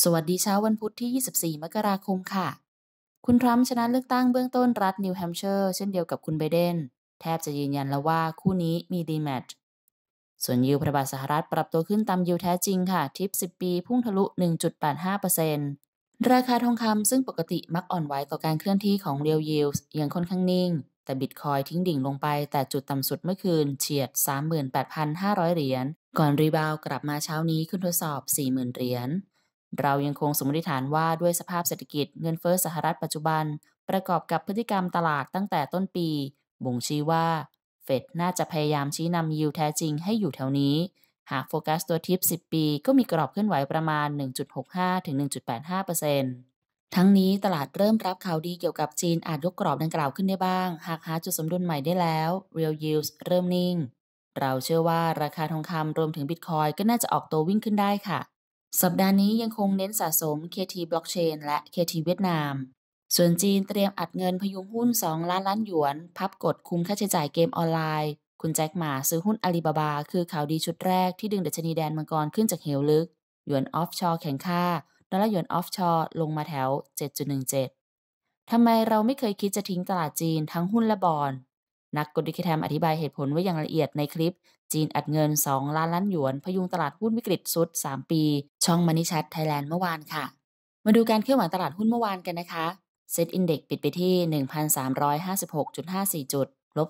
สวัสดีเช้าวันพุธที่ 24 มกราคมค่ะ คุณทรัมป์ชนะเลือกตั้งเบื้องต้นรัฐนิวแฮมป์เชอร์เช่นเดียวกับคุณไบเดนแทบจะยืนยันแล้วว่าคู่นี้มีดีแมทส่วนยูพระบาทสหรัฐปรับตัวขึ้นตามยู แท้จริงค่ะทิป 10 ปีพุ่งทะลุ 1.85%ราคาทองคำซึ่งปกติมักอ่อนไหวต่อการเคลื่อนที่ของเรียวยิวส์ยังค่อนข้างนิ่ง แต่บิตคอยทิ้งดิ่งลงไป แต่จุดต่ำสุดเมื่อคืนเฉียด 38,500เหรียญก่อนรีบาวกลับมาเช้านี้ขึ้นทดสอบ 40,000เหรียญเรายังคงสมมติฐานว่าด้วยสภาพเศรษฐกิจเงินเฟ้อสหรัฐปัจจุบัน ประกอบกับพฤติกรรมตลาดตั้งแต่ต้นปี บ่งชี้ว่าเฟดน่าจะพยายามชี้นำยิวแท้จริงให้อยู่แถวนี้ หากโฟกัสตัวทิป 10 ปีก็มีกรอบเคลื่อนไหวประมาณ 1.65ถึง1.85%ทั้งนี้ตลาดเริ่มรับข่าวดีเกี่ยวกับจีนอาจยกกรอบดังกล่าวขึ้นได้บ้างหากหาจุดสมดุลใหม่ได้แล้ว real yields เริ่มนิ่งเราเชื่อว่าราคาทองคำรวมถึงบิตคอยก็น่าจะออกตัววิ่งขึ้นได้ค่ะสัปดาห์นี้ยังคงเน้นสะสม KT Blockchain และ KT เวียดนามส่วนจีนเตรียมอัดเงินพยุงหุ้น 2 ล้านล้านหยวน พับกดคุมค่าใช้จ่ายเกมออนไลน์ คุณแจ็คหมาซื้อหุ้นอาลีบาบาคือข่าวดีชุดแรกที่ดึงดัชนีแดนมังกรขึ้นจากเหวลึก หยวนออฟชอร์แข่งค่าดอลลาร์หยวนออฟชอร์ลงมาแถว 7.17 ทำไมเราไม่เคยคิดจะทิ้งตลาดจีนทั้งหุ้นและบอลนักกฎดิคแทมอธิบายเหตุผลไว้อย่างละเอียดในคลิปจีนอัดเงิน 2 ล้านล้านหยวน พยุงตลาดหุ้นวิกฤตสุด 3 ปี ช่องมันนิชัดไทยแลนด์เมื่อวานค่ะ มาดูการเคลื่อนไหวตลาดหุ้นเมื่อวานกันนะคะเซ็ตอินเด็กปิดไปที่ 1,356.54 จุด ลบ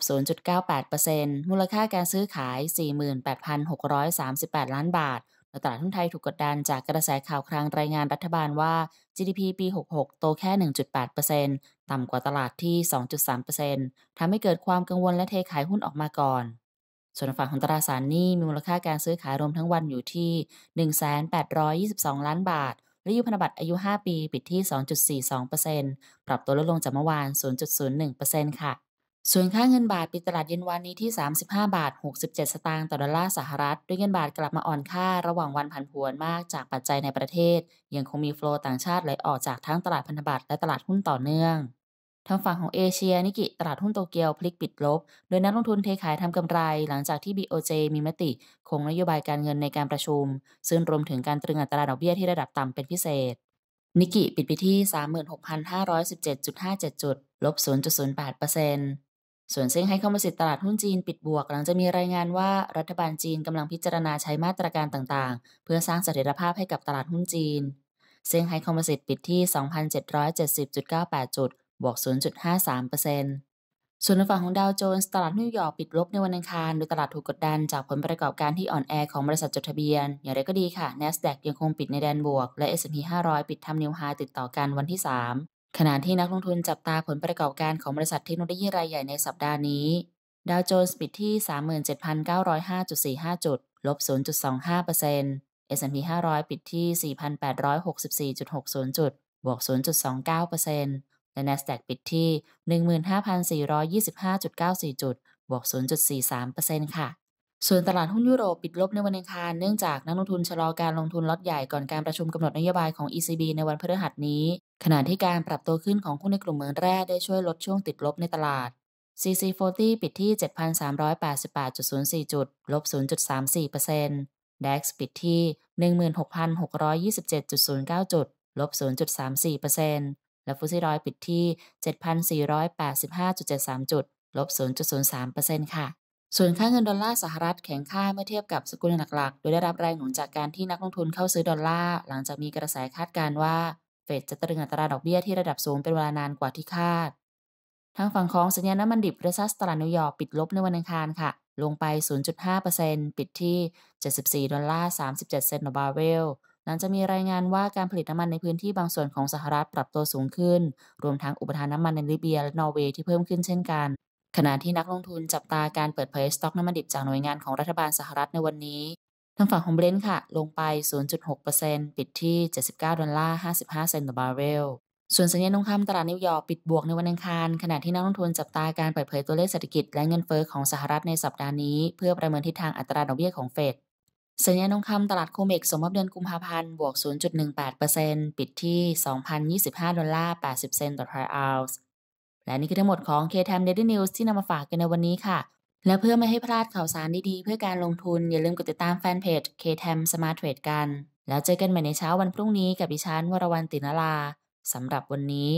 0.98%มูลค่าการซื้อขาย 48,638 ล้านบาทตลาดหุ้นไทยถูกกดดันจากกระแสข่าวครางรายงานรัฐบาลว่า GDP ปี 66 โตแค่1.8%ต่ำกว่าตลาดที่ 2.3%ทำให้เกิดความกังวลและเทขายหุ้นออกมาก่อนส่วนฝั่งของตราสารหนี้มีมูลค่าการซื้อขายรวมทั้งวันอยู่ที่ 1,822 ล้านบาท และยุพันธบัตรอายุ 5 ปี ปิดที่ 2.42%ปรับตัวลดลงจากเมื่อวาน 0.01%ค่ะ ส่วนค่าเงินบาทปิดตลาดเย็นวันนี้ที่ 35 บาท 67 สตางค์ต่อดอลลาร์สหรัฐ ด้วยเงินบาทกลับมาอ่อนค่าระหว่างวันผันผวนมากจากปัจจัยในประเทศ ยังคงมีฟลอต่างชาติไหลออกจากทั้งตลาดพันธบัตรและตลาดหุ้นต่อเนื่องทางฝั่งของเอเชียนิกิ ตลาดหุ้นโตเกียวพลิกปิดลบ โดยนักลงทุนเทขายทำกำไรหลังจากที่ BOJ มีมติคงนโยบายการเงินในการประชุม ซึ่งรวมถึงการตรึงอัตราดอกเบี้ยที่ระดับต่ำเป็นพิเศษ นิกิปิดไปที่36,517.57จุดลบ0.08%ส่วนเซิงให้เข้ามาสิทธิตลาดหุ้นจีนปิดบวก หลังจากมีรายงานว่ารัฐบาลจีนกำลังพิจารณาใช้มาตรการต่าง ๆ เพื่อสร้างเสถียรภาพให้กับตลาดหุ้นจีนเซี่ยงไฮ้คอมาสิตปิดที่2,770.98จุดบวก0.53%ส่วนในฝั่งของดาวโจนส์ตลาดนิวยอร์กปิดลบในวันอังคารโดยตลาดถูกกดดันจากผลประกอบการที่อ่อนแอของบริษัทจดทะเบียน อย่างไรก็ดีค่ะ NASDAQ ยังคงปิดในแดนบวก และ S&P 500 ปิดทำนิวไฮติดต่อกันวันที่ 3ขณะที่นักลงทุนจับตาผลประกอบการของบริษัทเทคโนโลยีรายใหญ่ในสัปดาห์นี้ ดาวโจนส์ปิดที่37,905.45จุด ลบ0.25% S&P 500ปิดที่ 4,864.60จุด บวก0.29%และ NASDAQ ปิดที่ 15,425.94จุด บวก0.43%ค่ะ ส่วนตลาดหุ้นยุโรปปิดลบในวันอังคาร เนื่องจากนักลงทุนชะลอการลงทุนล็อตใหญ่ก่อนการประชุมกำหนดนโยบายของ ECB ในวันพฤหัสนี้ ขณะที่การปรับตัวขึ้นของหุ้นในกลุ่มเมืองแร่ได้ช่วยลดช่วงติดลบในตลาด CC40 ปิดที่ 7,388.04จุด ลบ 0.34% DAX ปิดที่ 16,627.09จุดลบ0.34%และฟุตซีร้อยปิดที่ 7,485.73 จุด ลบ 0.03%ค่ะ ส่วนค่าเงินดอลลาร์สหรัฐแข็งค่าเมื่อเทียบกับสกุลเงินหลักๆ โดยได้รับแรงหนุนจากการที่นักลงทุนเข้าซื้อดอลลาร์ หลังจากมีกระแสคาดการ์ว่า เฟดจะตรึงอัตราดอกเบี้ยที่ระดับสูงเป็นเวลานานกว่าที่คาด ทางฝั่งของสัญญาณน้ำมันดิบเรซัสตลาดนิวยอร์กปิดลบในวันอังคารค่ะ ลงไป 0.5%ปิดที่ 74ดอลลาร์37 เซนต์ต่อบาร์เรลหลังจากมีรายงานว่าการผลิตน้ำมันในพื้นที่บางส่วนของสหรัฐปรับตัวสูงขึ้น รวมทั้งอุปทานน้ำมันในลิเบียและนอร์เวย์ที่เพิ่มขึ้นเช่นกัน ขณะที่นักลงทุนจับตาการเปิดเผยสต็อกน้ำมันดิบจากหน่วยงานของรัฐบาลสหรัฐในวันนี้ทางฝั่งของเบรนท์ค่ะ ลงไป 0.6%ปิดที่ 79ดอลลาร์55เซนต์ต่อบาร์เรล ส่วนสัญญาณทองคำตลาดนิวยอร์กปิดบวกในวันอังคาร ขณะที่นักลงทุนจับตาการเปิดเผยตัวเลขเศรษฐกิจและเงินเฟ้อของสหรัฐในสัปดาห์นี้เพื่อประเมินทิศทางอัตราดอกเบี้ยของเฟดสัญญาณทองคำตลาดโคเมกสมรับเดือนกุมภาพันธ์ บวก 0.18%ปิดที่ 2,025ดอลลาร์80 เซนต์ต่อทรัลอัลส์และนี่คือทั้งหมดของ KTM Daily News ที่นำมาฝากกันในวันนี้ค่ะ และเพื่อไม่ให้พลาดข่าวสารดีๆ เพื่อการลงทุนอย่าลืมกดติดตามแฟนเพจ KTM Smart Trade กัน แล้วเจอกันใหม่ในเช้าวันพรุ่งนี้กับดิฉันวรวรรณตินลาสำหรับวันนี้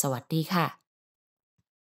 สวัสดีค่ะ